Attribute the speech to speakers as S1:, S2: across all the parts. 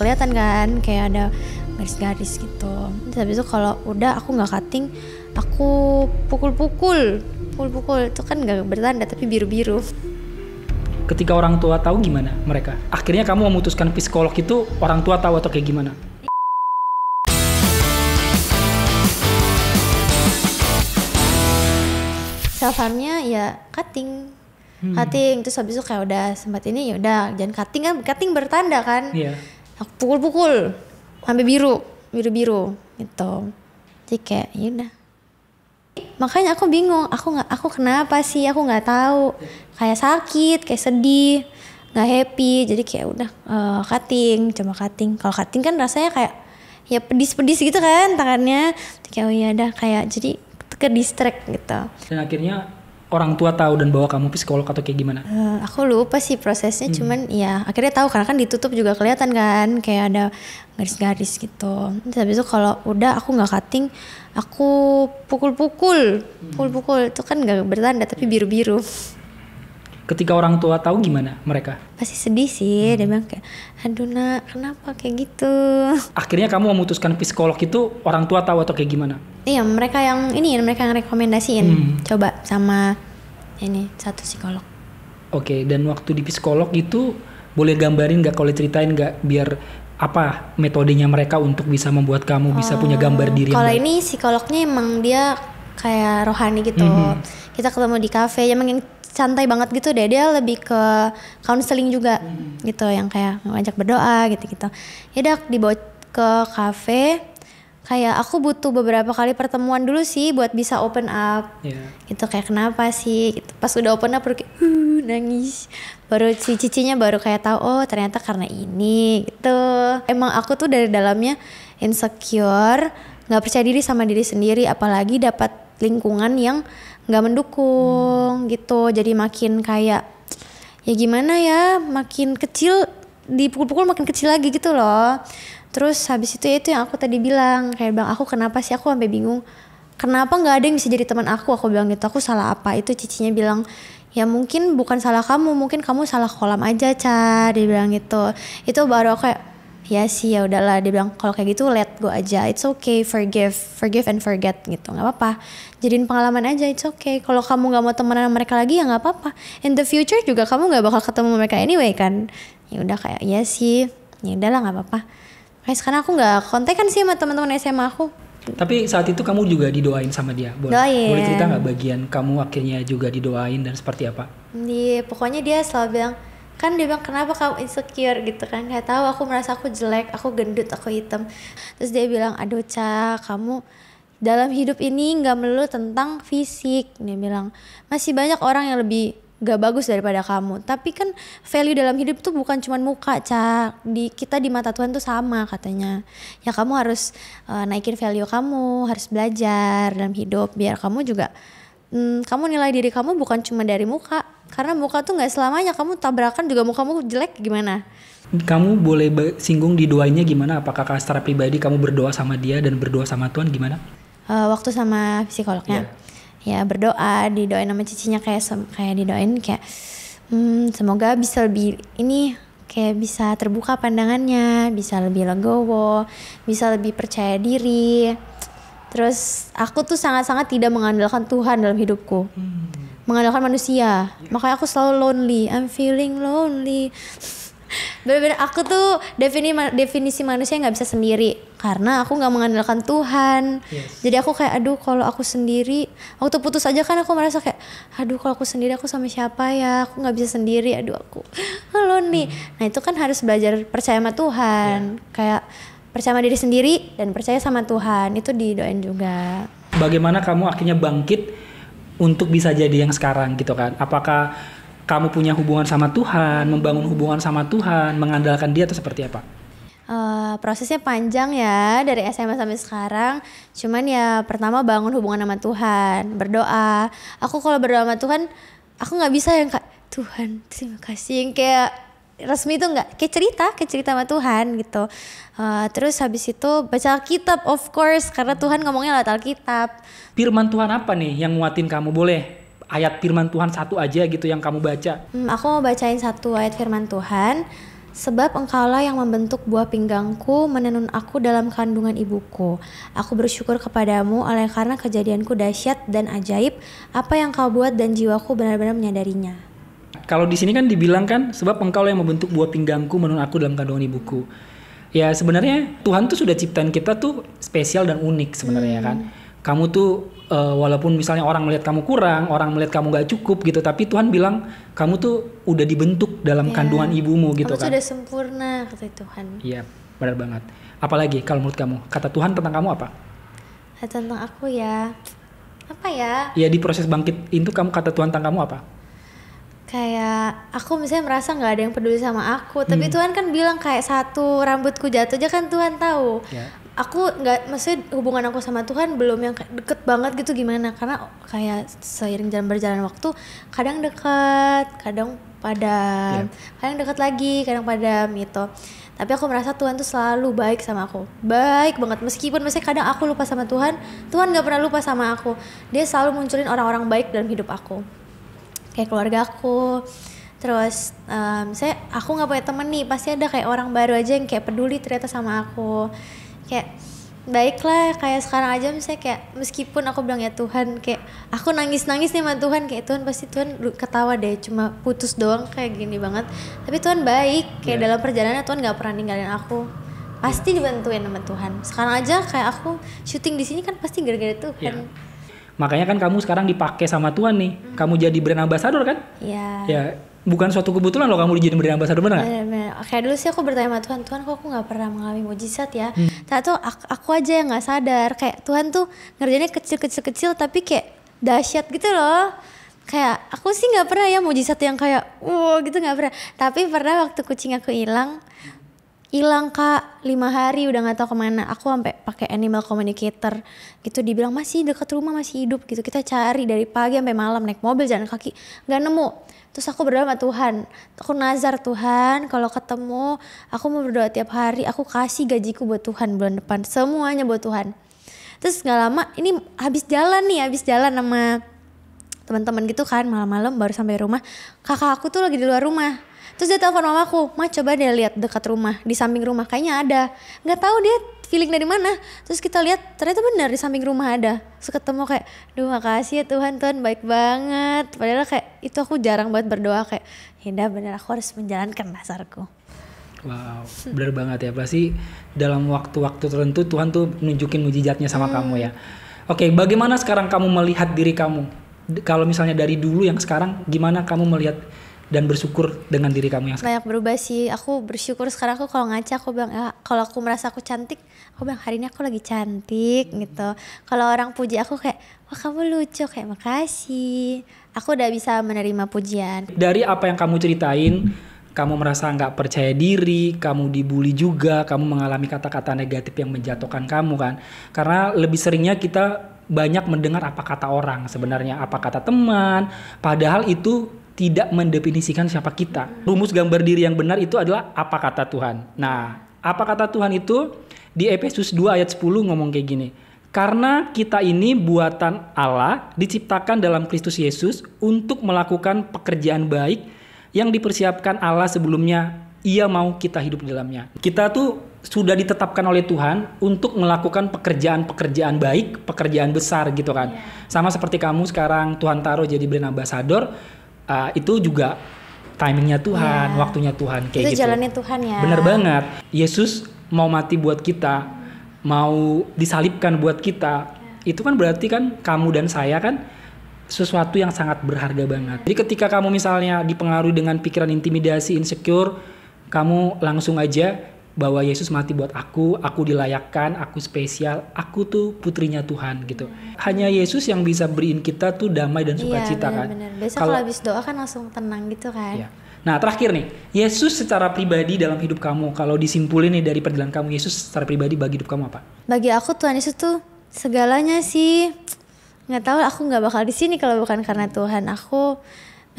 S1: kelihatan kan kayak ada garis-garis gitu terus habis itu kalau udah aku nggak cutting aku pukul-pukul pukul-pukul itu kan nggak bertanda tapi biru-biru
S2: ketika orang tua tahu gimana mereka akhirnya kamu memutuskan psikolog itu orang tua tahu atau kayak gimana
S1: self harmnya ya cutting hmm. cutting terus habis itu kayak udah sempat ini ya udah jangan cutting kan cutting bertanda kan yeah aku pukul-pukul sampai biru biru-biru gitu jadi kayak yaudah makanya aku bingung aku nggak aku kenapa sih aku nggak tahu kayak sakit kayak sedih nggak happy jadi kayak udah uh, cutting coba cutting kalau cutting kan rasanya kayak ya pedis-pedis gitu kan tangannya jadi kayak oh iya dah kayak jadi ke distract gitu
S2: dan akhirnya orang tua tahu dan bawa kamu psikolog atau kayak gimana?
S1: Uh, aku lupa sih prosesnya, hmm. cuman ya akhirnya tahu karena kan ditutup juga kelihatan kan, kayak ada garis-garis gitu. Terus habis itu kalau udah aku nggak cutting, aku pukul-pukul, hmm. pukul-pukul itu kan nggak bertanda tapi hmm. biru-biru.
S2: Ketika orang tua tahu gimana mereka?
S1: Pasti sedih sih, hmm. dia bilang kayak, aduh nak kenapa
S2: kayak gitu. Akhirnya kamu memutuskan psikolog itu orang tua tahu atau kayak gimana?
S1: iya mereka yang ini mereka yang rekomendasiin hmm. coba sama ini satu psikolog
S2: oke okay, dan waktu di psikolog itu boleh gambarin nggak kalau ceritain nggak biar apa metodenya mereka untuk bisa membuat kamu oh, bisa punya gambar oh, diri kalau ini
S1: psikolognya emang dia kayak rohani gitu mm -hmm. kita ketemu di kafe ya yang makin santai banget gitu deh dia lebih ke counseling juga mm -hmm. gitu yang kayak ngajak berdoa gitu gitu ya dak dibawa ke kafe kayak aku butuh beberapa kali pertemuan dulu sih buat bisa open up yeah. gitu kayak kenapa sih gitu. pas udah open up baru kayak uh, nangis baru si cicinya baru kayak tahu oh ternyata karena ini gitu emang aku tuh dari dalamnya insecure nggak percaya diri sama diri sendiri apalagi dapat lingkungan yang nggak mendukung hmm. gitu jadi makin kayak ya gimana ya makin kecil dipukul-pukul makin kecil lagi gitu loh terus habis itu ya itu yang aku tadi bilang kayak bang aku kenapa sih aku sampai bingung kenapa nggak ada yang bisa jadi teman aku aku bilang gitu aku salah apa itu cicinya bilang ya mungkin bukan salah kamu mungkin kamu salah kolam aja ca dia bilang gitu itu baru aku kayak ya sih ya udahlah dia bilang kalau kayak gitu let go aja it's okay forgive forgive and forget gitu nggak apa-apa jadiin pengalaman aja it's okay kalau kamu nggak mau temenan sama mereka lagi ya nggak apa-apa in the future juga kamu nggak bakal ketemu mereka anyway kan ya udah kayak ya sih ya udahlah nggak apa-apa Makanya eh, sekarang aku nggak kontekan sih sama teman-teman SMA aku.
S2: Tapi saat itu kamu juga didoain sama dia. Boleh, doain. boleh cerita nggak bagian kamu akhirnya juga didoain dan seperti apa?
S1: nih pokoknya dia selalu bilang kan dia bilang kenapa kamu insecure gitu kan nggak tahu aku merasa aku jelek aku gendut aku hitam terus dia bilang aduh ca kamu dalam hidup ini nggak melulu tentang fisik dia bilang masih banyak orang yang lebih gak bagus daripada kamu. Tapi kan value dalam hidup tuh bukan cuma muka, Cak. Di kita di mata Tuhan tuh sama katanya. Ya kamu harus uh, naikin value kamu, harus belajar dalam hidup biar kamu juga hmm, kamu nilai diri kamu bukan cuma dari muka. Karena muka tuh nggak selamanya kamu tabrakan juga muka kamu jelek gimana?
S2: Kamu boleh singgung di doanya gimana? Apakah secara pribadi kamu berdoa sama dia dan berdoa sama Tuhan gimana?
S1: Uh, waktu sama psikolognya. Yeah ya berdoa didoain sama cicinya kayak kayak didoain kayak hmm, semoga bisa lebih ini kayak bisa terbuka pandangannya bisa lebih legowo bisa lebih percaya diri terus aku tuh sangat-sangat tidak mengandalkan Tuhan dalam hidupku hmm. mengandalkan manusia iya. makanya aku selalu lonely I'm feeling lonely bener-bener aku tuh defini, definisi manusia nggak bisa sendiri karena aku nggak mengandalkan Tuhan yes. jadi aku kayak aduh kalau aku sendiri waktu putus aja kan aku merasa kayak aduh kalau aku sendiri aku sama siapa ya aku nggak bisa sendiri aduh aku halo nih hmm. nah itu kan harus belajar percaya sama Tuhan yeah. kayak percaya sama diri sendiri dan percaya sama Tuhan itu didoain juga
S2: bagaimana kamu akhirnya bangkit untuk bisa jadi yang sekarang gitu kan apakah kamu punya hubungan sama Tuhan, membangun hubungan sama Tuhan, mengandalkan Dia atau seperti apa?
S1: Uh, prosesnya panjang ya dari SMA sampai sekarang. Cuman ya pertama bangun hubungan sama Tuhan, berdoa. Aku kalau berdoa sama Tuhan, aku nggak bisa yang kayak Tuhan terima kasih yang kayak resmi itu nggak kayak cerita kayak cerita sama Tuhan gitu uh, terus habis itu baca Alkitab of course karena Tuhan ngomongnya lewat Alkitab
S2: firman Tuhan apa nih yang nguatin kamu boleh ayat firman Tuhan satu aja gitu yang kamu baca?
S1: Hmm, aku mau bacain satu ayat firman Tuhan. Sebab engkaulah yang membentuk buah pinggangku, menenun aku dalam kandungan ibuku. Aku bersyukur kepadamu oleh karena kejadianku dahsyat dan ajaib, apa yang kau buat dan jiwaku benar-benar menyadarinya.
S2: Kalau di sini kan dibilang kan, sebab engkaulah yang membentuk buah pinggangku, menenun aku dalam kandungan ibuku. Ya sebenarnya Tuhan tuh sudah ciptaan kita tuh spesial dan unik sebenarnya hmm. kan kamu tuh uh, walaupun misalnya orang melihat kamu kurang, orang melihat kamu gak cukup gitu, tapi Tuhan bilang kamu tuh udah dibentuk dalam yeah. kandungan ibumu gitu kamu kan. sudah
S1: sempurna kata Tuhan.
S2: Iya, benar banget. Apalagi kalau menurut kamu, kata Tuhan tentang kamu apa?
S1: Tentang aku ya, apa ya?
S2: Iya di proses bangkit itu kamu kata Tuhan tentang kamu apa?
S1: kayak aku misalnya merasa nggak ada yang peduli sama aku tapi hmm. Tuhan kan bilang kayak satu rambutku jatuh aja kan Tuhan tahu iya aku nggak maksudnya hubungan aku sama Tuhan belum yang deket banget gitu gimana karena kayak seiring jalan berjalan waktu kadang deket kadang padam yeah. kadang deket lagi kadang padam gitu tapi aku merasa Tuhan tuh selalu baik sama aku baik banget meskipun masih kadang aku lupa sama Tuhan Tuhan nggak pernah lupa sama aku dia selalu munculin orang-orang baik dalam hidup aku kayak keluarga aku terus um, eh, saya aku nggak punya temen nih pasti ada kayak orang baru aja yang kayak peduli ternyata sama aku kayak baiklah kayak sekarang aja misalnya kayak meskipun aku bilang ya Tuhan kayak aku nangis nangis nih sama Tuhan kayak Tuhan pasti Tuhan ketawa deh cuma putus doang kayak gini banget tapi Tuhan baik kayak yeah. dalam perjalanan Tuhan nggak pernah ninggalin aku pasti iya. dibantuin sama Tuhan sekarang aja kayak aku syuting di sini kan pasti gara-gara Tuhan yeah.
S2: makanya kan kamu sekarang dipakai sama Tuhan nih mm. kamu jadi brand ambassador kan Iya yeah. yeah bukan suatu kebetulan loh kamu dijadiin brand ambassador benar
S1: Kayak dulu sih aku bertanya sama Tuhan, Tuhan kok aku nggak pernah mengalami mujizat ya? Hmm. Tapi nah, tuh aku, aja yang nggak sadar kayak Tuhan tuh ngerjainnya kecil-kecil-kecil tapi kayak dahsyat gitu loh kayak aku sih nggak pernah ya mujizat yang kayak wow gitu nggak pernah tapi pernah waktu kucing aku hilang hilang kak lima hari udah nggak tahu kemana aku sampai pakai animal communicator gitu dibilang masih dekat rumah masih hidup gitu kita cari dari pagi sampai malam naik mobil jalan kaki nggak nemu terus aku berdoa sama Tuhan aku nazar Tuhan kalau ketemu aku mau berdoa tiap hari aku kasih gajiku buat Tuhan bulan depan semuanya buat Tuhan terus nggak lama ini habis jalan nih habis jalan sama teman-teman gitu kan malam-malam baru sampai rumah kakak aku tuh lagi di luar rumah terus dia telepon mamaku ma coba deh lihat dekat rumah di samping rumah kayaknya ada nggak tahu dia feeling dari mana terus kita lihat ternyata benar di samping rumah ada terus ketemu kayak duh makasih ya Tuhan Tuhan baik banget padahal kayak itu aku jarang banget berdoa kayak Hinda ya bener aku harus menjalankan dasarku
S2: Wow, benar banget ya. Pasti dalam waktu-waktu tertentu Tuhan tuh nunjukin mujizatnya sama hmm. kamu ya. Oke, okay, bagaimana sekarang kamu melihat diri kamu? kalau misalnya dari dulu yang sekarang, gimana kamu melihat dan bersyukur dengan diri kamu yang
S1: sekarang. Banyak berubah sih. Aku bersyukur sekarang aku kalau ngaca aku bilang ya, kalau aku merasa aku cantik, aku bilang hari ini aku lagi cantik gitu. Kalau orang puji aku kayak wah kamu lucu kayak makasih. Aku udah bisa menerima pujian. Dari
S2: apa yang kamu ceritain, kamu merasa nggak percaya diri, kamu dibully juga, kamu mengalami kata-kata negatif yang menjatuhkan kamu kan. Karena lebih seringnya kita banyak mendengar apa kata orang sebenarnya, apa kata teman, padahal itu tidak mendefinisikan siapa kita. Rumus gambar diri yang benar itu adalah apa kata Tuhan. Nah, apa kata Tuhan itu di Efesus 2 ayat 10 ngomong kayak gini. Karena kita ini buatan Allah diciptakan dalam Kristus Yesus untuk melakukan pekerjaan baik yang dipersiapkan Allah sebelumnya. Ia mau kita hidup di dalamnya. Kita tuh sudah ditetapkan oleh Tuhan untuk melakukan pekerjaan-pekerjaan baik, pekerjaan besar gitu kan. Yeah. Sama seperti kamu sekarang Tuhan taruh jadi brand ambassador, uh, itu juga timingnya Tuhan, ya. waktunya Tuhan kayak itu gitu. jalannya
S1: Tuhan ya. Bener banget.
S2: Yesus mau mati buat kita, mau disalibkan buat kita. Ya. Itu kan berarti kan kamu dan saya kan sesuatu yang sangat berharga banget. Jadi ketika kamu misalnya dipengaruhi dengan pikiran intimidasi, insecure, kamu langsung aja bahwa Yesus mati buat aku, aku dilayakkan, aku spesial, aku tuh putrinya Tuhan gitu. Hmm. Hanya Yesus yang bisa beriin kita tuh damai dan iya, sukacita iya, kan.
S1: Besok kalau habis doa kan langsung tenang gitu kan. Iya.
S2: Nah terakhir nih, Yesus secara pribadi dalam hidup kamu, kalau disimpulin nih dari perjalanan kamu, Yesus secara pribadi bagi hidup kamu apa?
S1: Bagi aku Tuhan Yesus tuh segalanya sih. Nggak tahu aku nggak bakal di sini kalau bukan karena Tuhan. Aku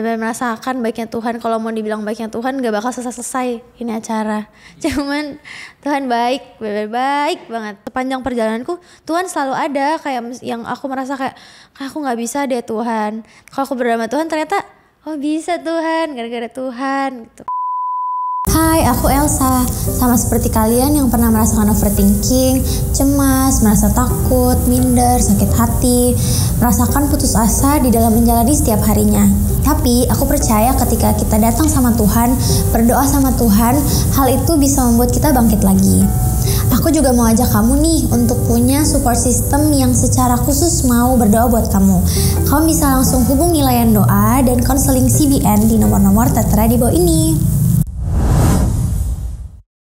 S1: benar merasakan baiknya Tuhan kalau mau dibilang baiknya Tuhan gak bakal selesai-selesai ini acara cuman Tuhan baik benar baik banget sepanjang perjalananku Tuhan selalu ada kayak yang aku merasa kayak aku nggak bisa deh Tuhan kalau aku berdoa Tuhan ternyata oh bisa Tuhan gara-gara Tuhan gitu Hai, aku Elsa. Sama seperti kalian yang pernah merasakan overthinking, cemas, merasa takut, minder, sakit hati, merasakan putus asa di dalam menjalani setiap harinya. Tapi aku percaya ketika kita datang sama Tuhan, berdoa sama Tuhan, hal itu bisa membuat kita bangkit lagi. Aku juga mau ajak kamu nih untuk punya support system yang secara khusus mau berdoa buat kamu. Kamu bisa langsung hubungi layan doa dan konseling CBN di nomor-nomor tertera di bawah ini.